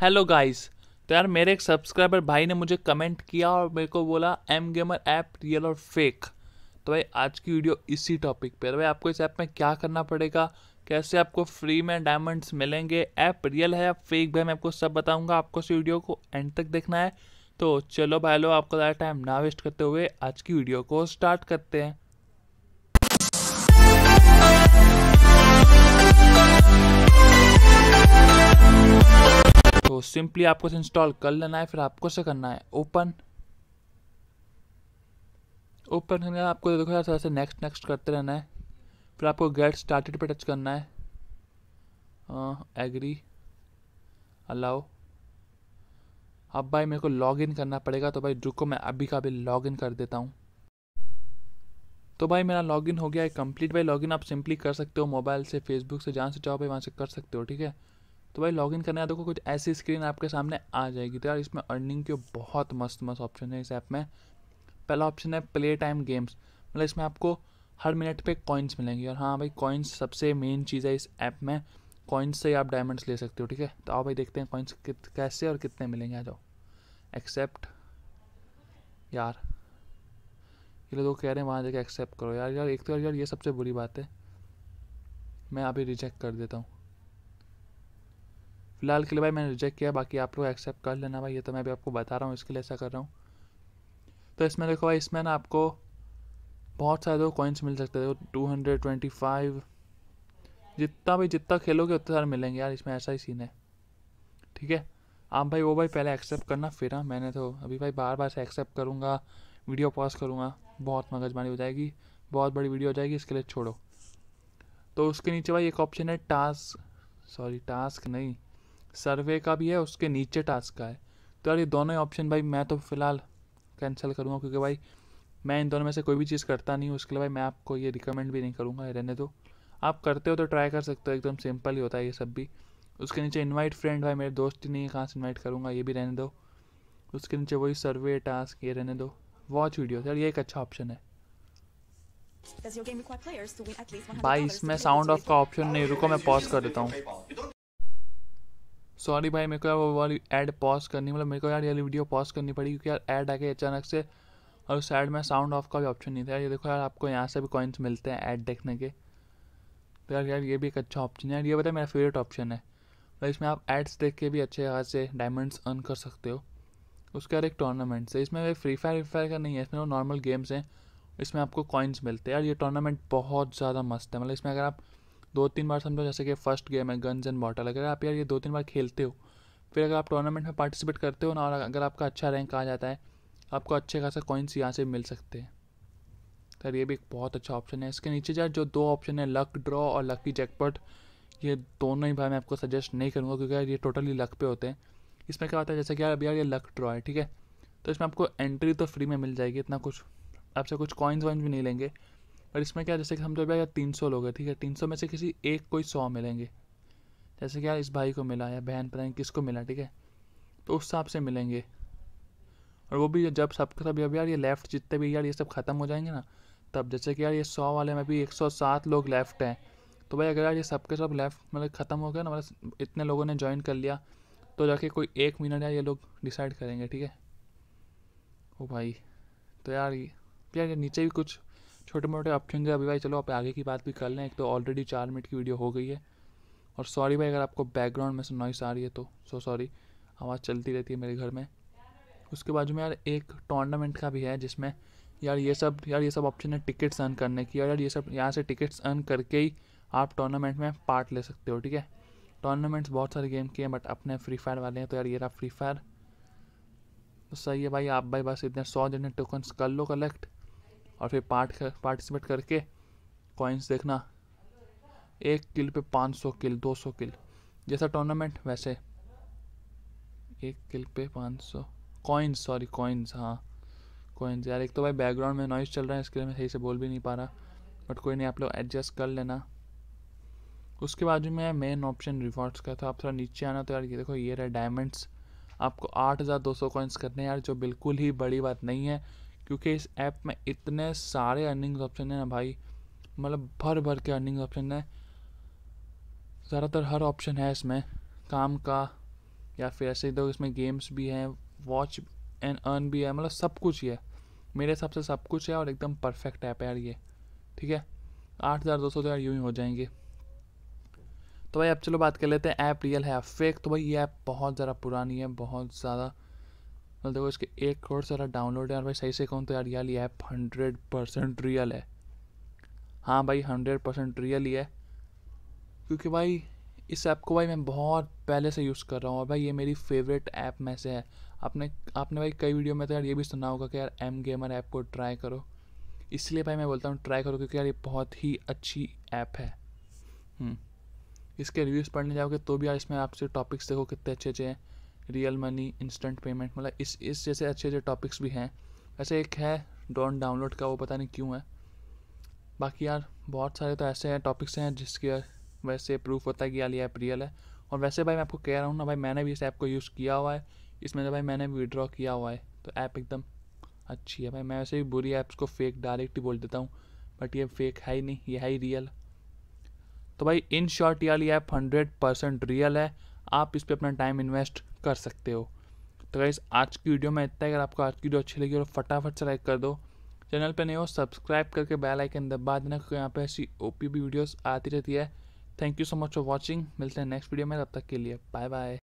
hello guys तो यार मेरे एक सब्सक्राइबर भाई ने मुझे कमेंट किया और मेरे को बोला एम गेमर ऐप रियल और फेक तो भाई आज की वीडियो इसी टॉपिक पर तो भाई आपको इस ऐप में क्या करना पड़ेगा कैसे आपको फ्री में डायमंड्स मिलेंगे ऐप रियल है या फेक भाई मैं आपको सब बताऊंगा आपको इस वीडियो को एंड तक देखना है तो चलो भाई लो आपको ज़्यादा टाइम ना वेस्ट करते हुए आज की वीडियो को स्टार्ट करते हैं सिंपली आपको इंस्टॉल कर लेना है फिर आपको से करना है ओपन ओपन करने आपको देखो यार थोड़ा सा नेक्स्ट नेक्स्ट करते रहना है फिर आपको गेट स्टार्टेड पे टच करना है एग्री हाँ, अलाउ अब भाई मेरे को लॉग इन करना पड़ेगा तो भाई रुको मैं अभी का भी लॉग इन कर देता हूँ तो भाई मेरा लॉगिन हो गया है कंप्लीट भाई लॉगिन आप सिंपली कर सकते हो मोबाइल से फेसबुक से जहाँ से चाहो भाई वहाँ से कर सकते हो ठीक है तो भाई लॉगिन करने का देखो कुछ ऐसी स्क्रीन आपके सामने आ जाएगी तो यार इसमें अर्निंग के बहुत मस्त मस्त ऑप्शन है इस ऐप में पहला ऑप्शन है प्ले टाइम गेम्स मतलब इसमें आपको हर मिनट पे कॉइन्स मिलेंगे और हाँ भाई कॉइन्स सबसे मेन चीज़ है इस ऐप में कॉइन्स से ही आप डायमंड्स ले सकते हो ठीक है तो आओ भाई देखते हैं कॉइन्स कैसे और कितने मिलेंगे आ जाओ एक्सेप्ट यार ये लोग कह रहे हैं वहाँ जाके एक्सेप्ट करो यार यार एक तो यार यार ये सबसे बुरी बात है मैं अभी रिजेक्ट कर देता हूँ फिलहाल के लिए भाई मैंने रिजेक्ट किया बाकी आप लोग एक्सेप्ट कर लेना भाई ये तो मैं भी आपको बता रहा हूँ इसके लिए ऐसा कर रहा हूँ तो इसमें देखो भाई इसमें ना आपको बहुत सारे दो तो कॉइन्स मिल सकते थे टू हंड्रेड ट्वेंटी फाइव जितना भी जितना खेलोगे उतने सारे मिलेंगे यार इसमें ऐसा ही सीन है ठीक है आप भाई वो भाई पहले एक्सेप्ट करना फिर हाँ मैंने तो अभी भाई बार बार से एक्सेप्ट करूँगा वीडियो पॉज करूँगा बहुत मगजमारी हो जाएगी बहुत बड़ी वीडियो हो जाएगी इसके लिए छोड़ो तो उसके नीचे भाई एक ऑप्शन है टास्क सॉरी टास्क नहीं सर्वे का भी है उसके नीचे टास्क का है तो यार ये दोनों ही ऑप्शन भाई मैं तो फ़िलहाल कैंसिल करूँगा क्योंकि भाई मैं इन दोनों में से कोई भी चीज़ करता नहीं हूँ उसके लिए भाई मैं आपको ये रिकमेंड भी नहीं करूँगा रहने दो आप करते हो तो ट्राई कर सकते हो एकदम सिंपल ही होता है ये सब भी उसके नीचे इन्वाइट फ्रेंड भाई मेरे दोस्त ही नहीं है कहाँ से इन्वाइट करूँगा ये भी रहने दो उसके नीचे वही सर्वे टास्क ये रहने दो वॉच वीडियो यार ये एक अच्छा ऑप्शन है भाई इसमें साउंड ऑफ का ऑप्शन नहीं रुको मैं पॉज कर देता हूँ सॉरी भाई मेरे को यार वो वाली एड पॉज करनी मतलब मेरे को यार ये वीडियो पॉज करनी पड़ी क्योंकि यार ऐड आ गई अचानक से और उस एड में साउंड ऑफ का भी ऑप्शन नहीं था ये देखो यार आपको यहाँ से भी कॉइन्स मिलते हैं ऐड देखने के तो यार यार ये भी एक अच्छा ऑप्शन है यार ये बताया मेरा फेवरेट ऑप्शन है तो इसमें आप एड्स देख के भी अच्छे खास से डायमंड्स अर्न कर सकते हो उसके यार एक टूर्नामेंट्स है इसमें फ्री फायर फ्री फायर का नहीं है इसमें वो नॉर्मल गेम्स हैं इसमें आपको कॉइन्स मिलते हैं यार ये टूर्नामेंट बहुत ज़्यादा मस्त है मतलब इसमें अगर आप दो तीन बार समझो जैसे कि फर्स्ट गेम है गन्स एंड बॉटल अगर आप यार ये दो तीन बार खेलते हो फिर अगर आप टूर्नामेंट में पार्टिसिपेट करते हो ना और अगर आपका अच्छा रैंक आ जाता है आपको अच्छे खासा कॉइन्स यहाँ से मिल सकते हैं सर ये भी एक बहुत अच्छा ऑप्शन है इसके नीचे यार जो दो ऑप्शन है लक ड्रॉ और लकी जैकपॉट ये दोनों ही भाई मैं आपको सजेस्ट नहीं करूँगा क्योंकि यार ये टोटली लक पे होते हैं इसमें क्या होता है जैसे कि यार अभी यार ये लक ड्रॉ है ठीक है तो इसमें आपको एंट्री तो फ्री में मिल जाएगी इतना कुछ आपसे कुछ कॉइन्स वॉइन्स भी नहीं लेंगे पर इसमें क्या जैसे कि हम तो भाई यार तीन सौ लोग हैं ठीक है तीन सौ में से किसी एक कोई सौ मिलेंगे जैसे कि यार इस भाई को मिला या बहन पता नहीं किसको मिला ठीक है तो उस हिसाब से मिलेंगे और वो भी जब सब सब जब यार ये लेफ्ट जितने भी यार ये सब ख़त्म हो जाएंगे ना तब जैसे कि यार ये सौ वाले में भी एक सौ सात लोग लेफ्ट हैं तो भाई अगर यार ये सब के सब लेफ्ट मतलब ख़त्म हो गया ना मतलब इतने लोगों ने ज्वाइन कर लिया तो जाके कोई एक मिनट यार ये लोग डिसाइड करेंगे ठीक है ओ भाई तो यार यार नीचे भी कुछ छोटे मोटे ऑप्शन है अभी भाई चलो आप आगे की बात भी कर लें एक तो ऑलरेडी चार मिनट की वीडियो हो गई है और सॉरी भाई अगर आपको बैकग्राउंड में से नॉइस आ रही है तो सो सॉरी आवाज़ चलती रहती है मेरे घर में उसके बाद में यार एक टूर्नामेंट का भी है जिसमें यार ये सब यार ये सब ऑप्शन है टिकट्स अर्न करने की यार यार ये सब यहाँ से टिकट्स अर्न करके ही आप टूर्नामेंट में पार्ट ले सकते हो ठीक है टूर्नामेंट्स बहुत सारे गेम के हैं बट अपने फ्री फायर वाले हैं तो यार ये रहा फ्री फायर तो सही है भाई आप भाई बस इतने सौ जने टोकन्स कर लो कलेक्ट और फिर पार्ट कर, पार्टिसिपेट करके कॉइन्स देखना एक किल पे 500 किल 200 किल जैसा टूर्नामेंट वैसे एक किल पे 500 कॉइन्स सॉरी कॉइन्स हाँ कॉइन्स यार एक तो भाई बैकग्राउंड में नॉइज़ चल रहा है इसके लिए मैं सही से बोल भी नहीं पा रहा बट कोई नहीं आप लोग एडजस्ट कर लेना उसके बाद जो मैं मेन ऑप्शन रिवॉर्ड्स का था आप थोड़ा नीचे आना तो यार ये देखो ये रहा डायमंड्स आपको आठ हज़ार दो सौ कॉइन्स करने हैं यार जो बिल्कुल ही बड़ी बात नहीं है क्योंकि इस ऐप में इतने सारे अर्निंग्स ऑप्शन हैं ना भाई मतलब भर भर के अर्निंग ऑप्शन हैं ज़्यादातर हर ऑप्शन है इसमें काम का या फिर ऐसे तो इसमें गेम्स भी हैं वॉच एंड अर्न भी है मतलब सब कुछ ही है मेरे हिसाब से सब कुछ है और एकदम परफेक्ट ऐप है यार ये ठीक है आठ हज़ार दो सौ तो यार यूँ ही हो जाएंगे तो भाई अब चलो बात कर लेते हैं ऐप रियल है फेक तो भाई ये ऐप बहुत ज़्यादा पुरानी है बहुत ज़्यादा मतलब देखो इसके एक करोड़ सारा डाउनलोड है और भाई सही से कहूँ तो यार यार ये ऐप हंड्रेड परसेंट रियल है हाँ भाई हंड्रेड परसेंट रियल ही है क्योंकि भाई इस ऐप को भाई मैं बहुत पहले से यूज़ कर रहा हूँ और भाई ये मेरी फेवरेट ऐप में से है आपने आपने भाई कई वीडियो में तो यार ये भी सुना होगा कि यार एम गेमर ऐप को ट्राई करो इसलिए भाई मैं बोलता हूँ ट्राई करो क्योंकि यार ये बहुत ही अच्छी ऐप है हम्म, इसके रिव्यूज़ पढ़ने जाओगे तो भी यार इसमें आपसे टॉपिक्स देखो कितने अच्छे अच्छे हैं रियल मनी इंस्टेंट पेमेंट मतलब इस इस जैसे अच्छे अच्छे टॉपिक्स भी हैं वैसे एक है डॉन डाउनलोड का वो पता नहीं क्यों है बाकी यार बहुत सारे तो ऐसे हैं टॉपिक्स हैं जिसके वैसे प्रूफ होता है कि यार ये ऐप रियल है और वैसे भाई मैं आपको कह रहा हूँ ना भाई मैंने भी इस ऐप को यूज़ किया हुआ है इसमें तो भाई मैंने भी विड्रॉ किया हुआ है तो ऐप एकदम अच्छी है भाई मैं वैसे भी बुरी ऐप्स को फेक डायरेक्ट ही बोल देता हूँ बट ये फेक है ही नहीं ये है ही रियल तो भाई इन शॉर्ट यार ये ऐप हंड्रेड परसेंट रियल है आप इस पर अपना टाइम इन्वेस्ट कर सकते हो तो गाइज़ आज की वीडियो में इतना अगर आपको आज की वीडियो अच्छी लगी और तो फटाफट से लाइक कर दो चैनल पर नहीं हो सब्सक्राइब करके बेल आइकन दबा देना क्योंकि यहाँ पे ऐसी ओ पी भी वीडियोज़ आती रहती है thank you so much for watching मिलते हैं नेक्स्ट वीडियो में तब तक के लिए बाय बाय